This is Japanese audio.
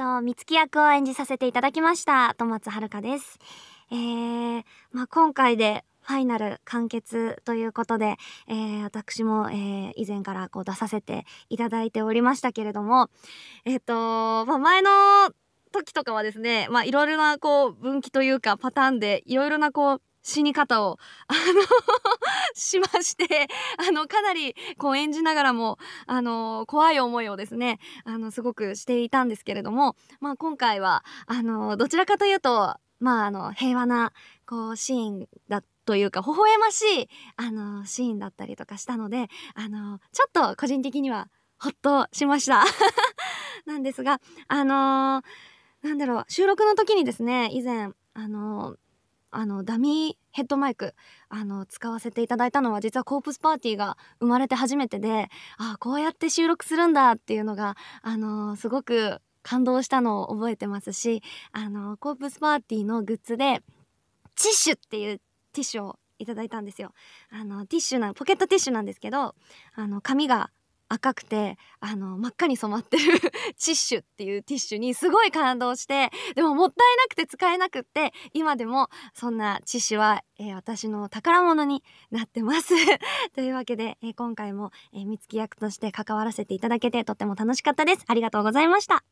と、三月役を演じさせていただきました、戸松遥です。えー、まあ、今回でファイナル完結ということで、えー、私も、えー、以前からこう出させていただいておりましたけれども、えっ、ー、と、まあ、前の時とかはですね、まあ、いろいろなこう分岐というかパターンでいろいろなこう死に方を、あの しまして、あの、かなり、こう演じながらも、あの、怖い思いをですね、あの、すごくしていたんですけれども、まあ今回は、あの、どちらかというと、まああの、平和な、こう、シーンだったというか、微笑ましい、あの、シーンだったりとかしたので、あの、ちょっと個人的には、ほっとしました なんですが、あのー、なんだろう、収録の時にですね、以前、あのー、あのダミーヘッドマイクあの使わせていただいたのは実はコープスパーティーが生まれて初めてでああこうやって収録するんだっていうのがあのすごく感動したのを覚えてますしあのコープスパーティーのグッズでティッシュっていうティッシュをいただいたんですよあのティッシュなポケットティッシュなんですけどあの紙が赤くてあの真っ赤に染まってるチ ッシュっていうティッシュにすごい感動してでももったいなくて使えなくって今でもそんなチッシュは、えー、私の宝物になってます というわけで、えー、今回も、えー、月役として関わらせていただけてとっても楽しかったですありがとうございました